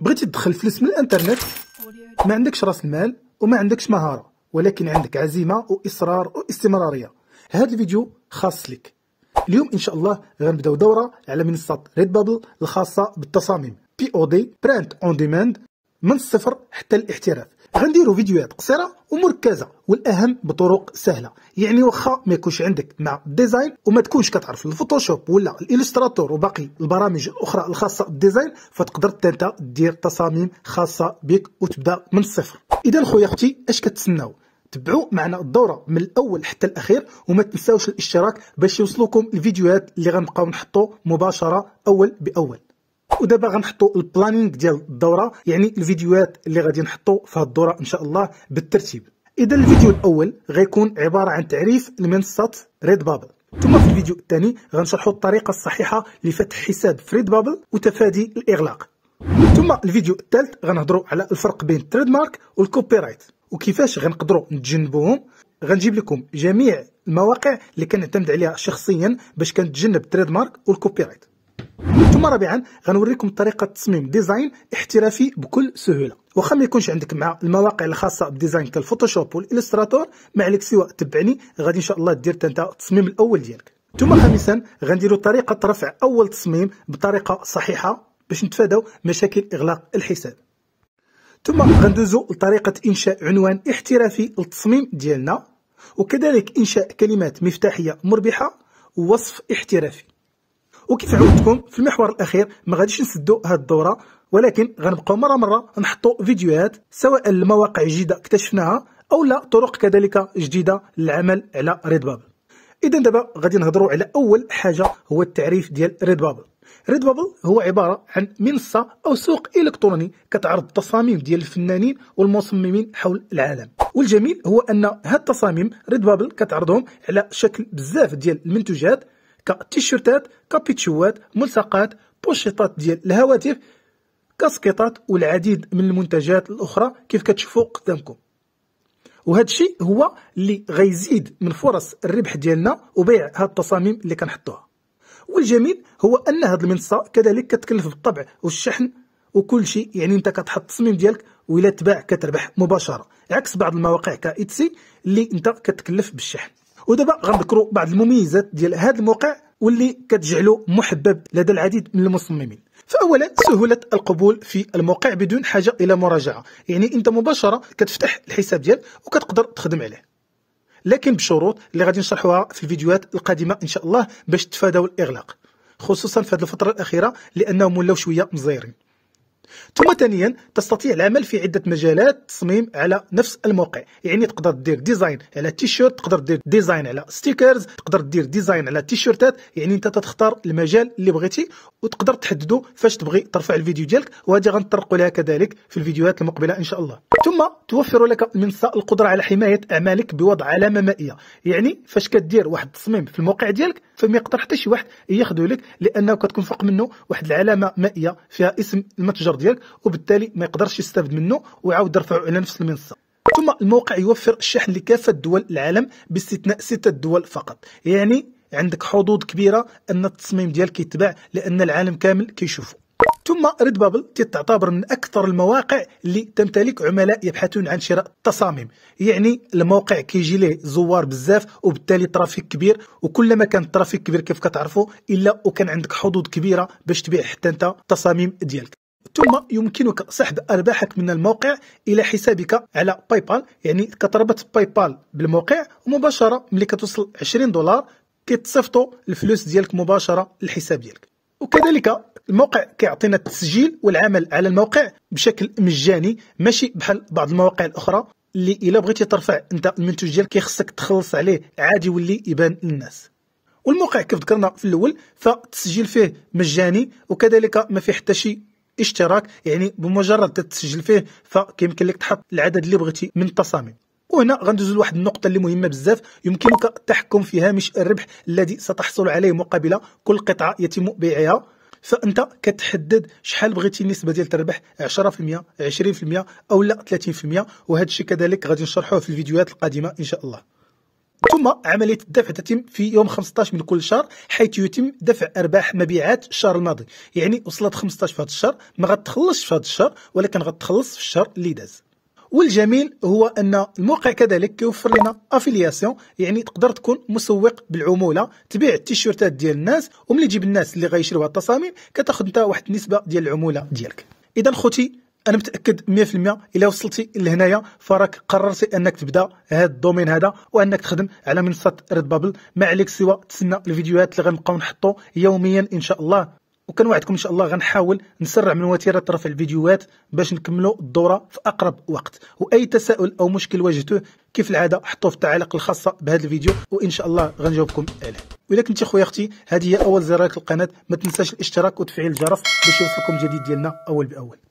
بغيتي تدخل فلوس من الانترنت ما عندكش راس المال وما عندكش مهاره ولكن عندك عزيمه واصرار واستمراريه هذا الفيديو خاص لك اليوم ان شاء الله غنبداو دوره على منصه ريد بابل الخاصه بالتصاميم بي او دي برانت اون ديماند من الصفر حتى الاحتراف غنديرو فيديوهات قصيره ومركزه والاهم بطرق سهله يعني واخا ما يكونش عندك مع الديزاين وما تكونش كتعرف الفوتوشوب ولا الالستراتور وباقي البرامج الاخرى الخاصه بالديزاين فتقدر انت دير تصاميم خاصه بك وتبدا من الصفر اذا خويا اختي اش كتسناو تبعوا معنا الدوره من الاول حتى الاخير وما تنساوش الاشتراك باش يوصلوكم الفيديوهات اللي غنبقاو نحطو مباشره اول باول ودابا غنحطوا البلانينغ ديال الدوره يعني الفيديوهات اللي غادي نحطوا في هذه الدوره ان شاء الله بالترتيب اذا الفيديو الاول غيكون عباره عن تعريف لمنصه ريد بابل ثم في الفيديو الثاني غنشرحوا الطريقه الصحيحه لفتح حساب في ريد بابل وتفادي الاغلاق ثم الفيديو الثالث غنهضروا على الفرق بين التريد مارك والكوبي رايت وكيفاش غنقدروا نتجنبوهم غنجيب لكم جميع المواقع اللي كنعتمد عليها شخصيا باش كنتجنب التريد مارك والكوبي رايت ثم رابعا غنوريكم طريقه تصميم ديزاين احترافي بكل سهوله واخا ما يكونش عندك مع المواقع الخاصه بالديزاين كالفوتوشوب والالستراتور ما عليك سوى تبعني غادي ان شاء الله دير انت التصميم الاول ديالك ثم خامسا غنديروا طريقه رفع اول تصميم بطريقه صحيحه باش نتفاداو مشاكل اغلاق الحساب ثم غندوزو لطريقه انشاء عنوان احترافي للتصميم ديالنا وكذلك انشاء كلمات مفتاحيه مربحه ووصف احترافي وكيف عودتكم في المحور الاخير ما غاديش نسدو هذه الدوره ولكن غنبقاو مره مره نحطوا فيديوهات سواء لمواقع جديده اكتشفناها او لا طرق كذلك جديده للعمل على ريد بابل اذا دابا غادي نهضروا على اول حاجه هو التعريف ديال ريد بابل ريد بابل هو عبارة عن منصة أو سوق إلكتروني كتعرض التصاميم ديال الفنانين والمصممين حول العالم والجميل هو أن هاد التصاميم ريد بابل كتعرضهم على شكل بزاف ديال المنتوجات كتيشيرتات كابيتشوات ملصقات بوشيطات ديال الهواتف كاسكيطات والعديد من المنتجات الاخرى كيف كتشوفوا قدامكم وهذا الشيء هو اللي غيزيد من فرص الربح ديالنا وبيع هاد التصاميم اللي كنحطوها والجميل هو ان هاد المنصه كذلك كتكلف بالطبع والشحن وكل شيء يعني انت كتحط التصميم ديالك ولا تباع كتربح مباشره عكس بعض المواقع كايتسي اللي انت كتكلف بالشحن ودابا غنذكروا بعض المميزات ديال هذا الموقع واللي كتجعله محبب لدى العديد من المصممين فاولا سهوله القبول في الموقع بدون حاجه الى مراجعه يعني انت مباشره كتفتح الحساب ديالك وكتقدر تخدم عليه لكن بشروط اللي غادي نشرحوها في الفيديوهات القادمه ان شاء الله باش تفادوا الاغلاق خصوصا في هذه الفتره الاخيره لانهم ولاو شويه مزيرين ثم ثانيا تستطيع العمل في عده مجالات تصميم على نفس الموقع يعني تقدر دير ديزاين على تيشيرت تقدر دير ديزاين على ستيكرز تقدر دير ديزاين على تيشيرتات يعني انت تختار المجال اللي بغيتي وتقدر تحدده فاش تبغي ترفع الفيديو ديالك وهذه غنطرقوا لها كذلك في الفيديوهات المقبله ان شاء الله ثم توفر لك المنصه القدره على حمايه اعمالك بوضع علامه مائيه يعني فاش كدير واحد التصميم في الموقع ديالك فما يقدر حتى شي واحد ياخذه لك لانه كتكون فوق منه واحد العلامه مائيه فيها اسم المتجر ديالك وبالتالي ما يقدرش يستافد منه ويعاود يرفعه على نفس المنصه ثم الموقع يوفر الشحن لكافه دول العالم باستثناء سته دول فقط يعني عندك حظوظ كبيره ان التصميم ديالك يتباع لان العالم كامل كيشوفه ثم ريد بابل تعتبر من اكثر المواقع اللي تمتلك عملاء يبحثون عن شراء التصاميم يعني الموقع كيجي ليه زوار بزاف وبالتالي ترافيك كبير وكلما كان الترافيك كبير كيف كتعرفوا الا وكان عندك حظوظ كبيره باش تبيع حتى انت التصاميم ديالك ثم يمكنك سحب أرباحك من الموقع إلى حسابك على باي بال يعني كتربط باي بال بالموقع ومباشرة ملي كتوصل 20 دولار كيتصيفطوا الفلوس ديالك مباشرة للحساب ديالك وكذلك الموقع كيعطينا التسجيل والعمل على الموقع بشكل مجاني ماشي بحال بعض المواقع الأخرى اللي الا بغيتي ترفع انت المنتوج ديالك كيخصك تخلص عليه عادي يولي يبان للناس والموقع كيف ذكرنا في الاول فالتسجيل فيه مجاني وكذلك ما فيه حتى شي اشتراك يعني بمجرد تتسجل فيه فكيمكن لك تحط العدد اللي بغيتي من التصاميم وهنا غندوزو لواحد النقطة اللي مهمة بزاف يمكنك التحكم في هامش الربح الذي ستحصل عليه مقابل كل قطعة يتم بيعها فانت كتحدد شحال بغيتي النسبه ديال الربح 10% 20% او لا 30% وهذا الشيء كذلك غادي نشرحوه في الفيديوهات القادمه ان شاء الله ثم عملية الدفع تتم في يوم 15 من كل شهر حيث يتم دفع أرباح مبيعات الشهر الماضي يعني وصلت 15 في هذا الشهر ما غتخلصش في هذا الشهر ولكن غتخلص في الشهر اللي داز والجميل هو ان الموقع كذلك كيوفر لنا افيلياسيون يعني تقدر تكون مسوق بالعموله تبيع التيشيرتات ديال الناس وملي تجيب الناس اللي غيشريو هاد التصاميم كتاخذ انت واحد النسبه ديال العموله ديالك اذا خوتي انا متاكد 100% الا وصلتي لهنايا فراك قررتي انك تبدا هذا الدومين هذا وانك تخدم على منصه ريد بابل ما عليك سوى تسنى الفيديوهات اللي غنبقاو نحطو يوميا ان شاء الله وكنوعدكم ان شاء الله غنحاول نسرع من وتيره رفع الفيديوهات باش نكملوا الدوره في اقرب وقت واي تساؤل او مشكل واجهتوه كيف العاده حطوه في التعاليق الخاصه بهذا الفيديو وان شاء الله غنجاوبكم عليه واذا كنتي خويا اختي هذه هي اول زياره للقناه ما تنساش الاشتراك وتفعيل الجرس باش يوصلكم جديد ديالنا اول باول